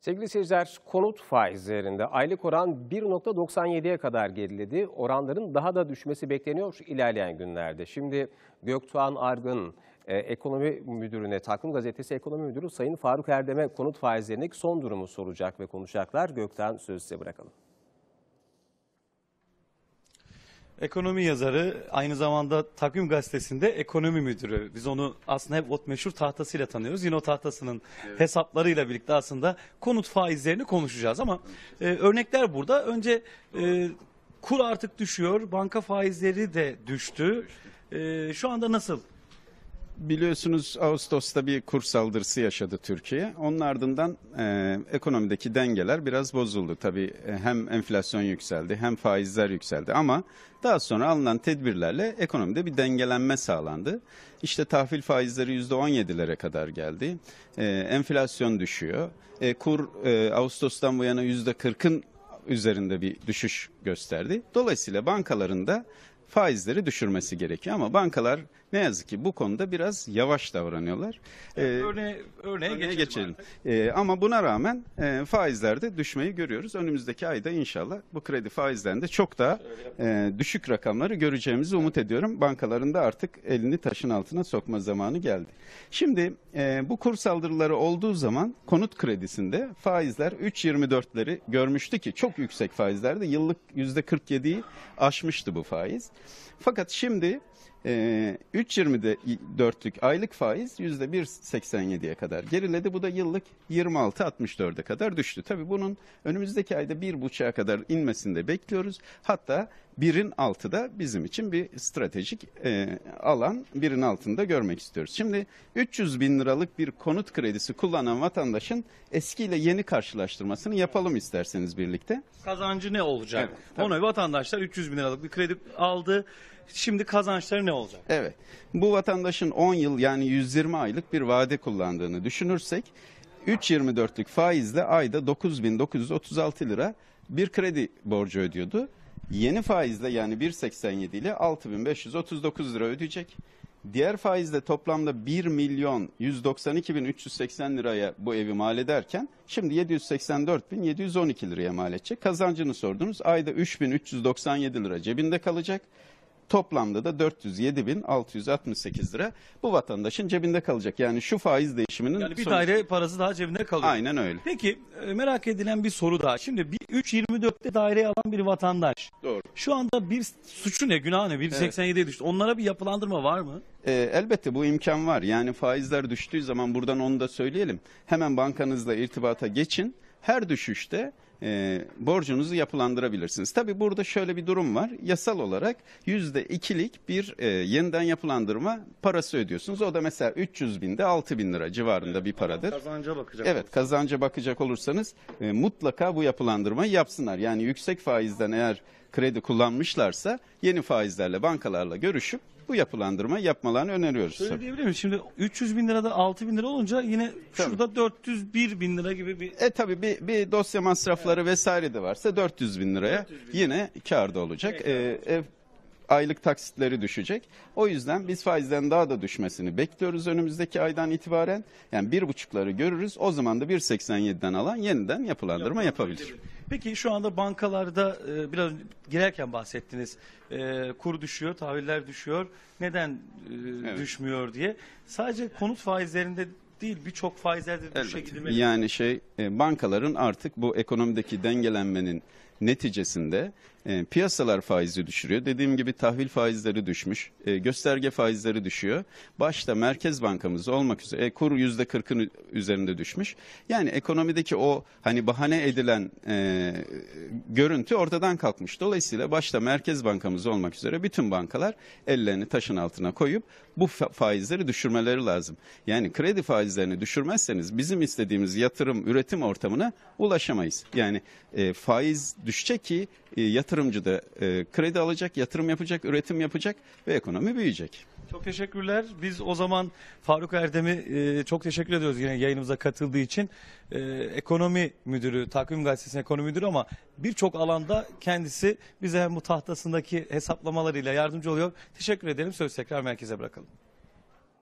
Sevgili seyirciler, konut faizlerinde aylık oran 1.97'ye kadar geriledi. Oranların daha da düşmesi bekleniyor ilerleyen günlerde. Şimdi Göktuğan Argın, e, ekonomi müdürüne, Takvim Gazetesi ekonomi müdürü Sayın Faruk Erdem'e konut faizlerindeki son durumu soracak ve konuşacaklar. Göktuğan söz size bırakalım. Ekonomi yazarı, aynı zamanda Takvim Gazetesi'nde ekonomi müdürü. Biz onu aslında hep o meşhur tahtasıyla tanıyoruz. Yine o tahtasının evet. hesaplarıyla birlikte aslında konut faizlerini konuşacağız. Ama e, örnekler burada. Önce e, kur artık düşüyor, banka faizleri de düştü. E, şu anda nasıl Biliyorsunuz Ağustos'ta bir kur saldırısı yaşadı Türkiye. Onun ardından e, ekonomideki dengeler biraz bozuldu. Tabii e, hem enflasyon yükseldi hem faizler yükseldi ama daha sonra alınan tedbirlerle ekonomide bir dengelenme sağlandı. İşte tahvil faizleri %17'lere kadar geldi. E, enflasyon düşüyor. E, kur e, Ağustos'tan bu yana %40'ın üzerinde bir düşüş gösterdi. Dolayısıyla bankaların da faizleri düşürmesi gerekiyor. Ama bankalar ne yazık ki bu konuda biraz yavaş davranıyorlar. Ee, örneğe, örneğe, örneğe geçelim. Ee, ama buna rağmen e, faizlerde düşmeyi görüyoruz. Önümüzdeki ayda inşallah bu kredi faizlerinde çok daha e, düşük rakamları göreceğimizi umut ediyorum. Bankaların da artık elini taşın altına sokma zamanı geldi. Şimdi e, bu kur saldırıları olduğu zaman konut kredisinde faizler 3.24'leri görmüştü ki çok yüksek faizlerde yıllık %47'yi aşmıştı bu faiz. Fakat şimdi e, ee, 3.24'lük aylık faiz %1.87'ye kadar geriledi. Bu da yıllık 26.64'e kadar düştü. Tabii bunun önümüzdeki ayda 1.5'a kadar inmesini de bekliyoruz. Hatta 1'in altı da bizim için bir stratejik e, alan 1'in altında görmek istiyoruz. Şimdi 300 bin liralık bir konut kredisi kullanan vatandaşın eskiyle yeni karşılaştırmasını yapalım isterseniz birlikte. Kazancı ne olacak? Evet, tabii. vatandaşlar 300 bin liralık bir kredi aldı. Şimdi kazançları ne olacak? Evet. Bu vatandaşın 10 yıl yani 120 aylık bir vade kullandığını düşünürsek 3.24'lük faizle ayda 9936 lira bir kredi borcu ödüyordu. Yeni faizle yani 1.87 ile 6539 lira ödeyecek. Diğer faizle toplamda 1 milyon 192 bin 380 liraya bu evi mal ederken şimdi 784 bin 712 liraya mal edecek. Kazancını sordunuz ayda 3397 lira cebinde kalacak. Toplamda da 407.668 lira bu vatandaşın cebinde kalacak. Yani şu faiz değişiminin... Yani bir sonucu- daire parası daha cebinde kalıyor. Aynen öyle. Peki e, merak edilen bir soru daha. Şimdi bir 3.24'te daireyi alan bir vatandaş. Doğru. Şu anda bir suçu ne günah ne 1.87'ye düştü. Onlara bir yapılandırma var mı? Ee, elbette bu imkan var. Yani faizler düştüğü zaman buradan onu da söyleyelim. Hemen bankanızla irtibata geçin her düşüşte e, borcunuzu yapılandırabilirsiniz. Tabii burada şöyle bir durum var. Yasal olarak yüzde ikilik bir e, yeniden yapılandırma parası ödüyorsunuz. O da mesela 300 binde 6 bin lira civarında bir paradır. Kazanca bakacak. Evet kazanca bakacak olursanız e, mutlaka bu yapılandırmayı yapsınlar. Yani yüksek faizden eğer kredi kullanmışlarsa yeni faizlerle bankalarla görüşüp bu yapılandırma yapmalarını öneriyoruz. Şöyle tabii. diyebilir miyim? Şimdi 300 bin lirada 6 bin lira olunca yine tabii. şurada 401 bin lira gibi bir... E tabi bir, bir dosya masrafları evet. vesaire de varsa 400 bin liraya 400 bin. yine karda olacak. Evet, ee, ev aylık taksitleri düşecek. O yüzden biz faizden daha da düşmesini bekliyoruz önümüzdeki aydan itibaren. Yani bir buçukları görürüz. O zaman da 1.87'den alan yeniden yapılandırma yapabilir. yapabilir. Peki şu anda bankalarda e, biraz girerken bahsettiniz. E, kur düşüyor, tahviller düşüyor. Neden e, Evet. düşmüyor diye. Sadece konut faizlerinde değil birçok faizlerde düşe gidilmeli. Yani şey e, bankaların artık bu ekonomideki dengelenmenin neticesinde e, piyasalar faizi düşürüyor. Dediğim gibi tahvil faizleri düşmüş, e, gösterge faizleri düşüyor. Başta Merkez Bankamız olmak üzere e, kur yüzde kırkın üzerinde düşmüş. Yani ekonomideki o hani bahane edilen e, görüntü ortadan kalkmış. Dolayısıyla başta Merkez Bankamız olmak üzere bütün bankalar ellerini taşın altına koyup bu faizleri düşürmeleri lazım. Yani kredi faizi faizlerini düşürmezseniz bizim istediğimiz yatırım üretim ortamına ulaşamayız. Yani e, faiz düşecek ki e, yatırımcı da e, kredi alacak, yatırım yapacak, üretim yapacak ve ekonomi büyüyecek. Çok teşekkürler. Biz o zaman Faruk Erdem'i e, çok teşekkür ediyoruz yine yayınımıza katıldığı için. E, ekonomi müdürü, takvim gazetesinin ekonomi müdürü ama birçok alanda kendisi bize hem bu tahtasındaki hesaplamalarıyla yardımcı oluyor. Teşekkür edelim. Söz tekrar merkeze bırakalım.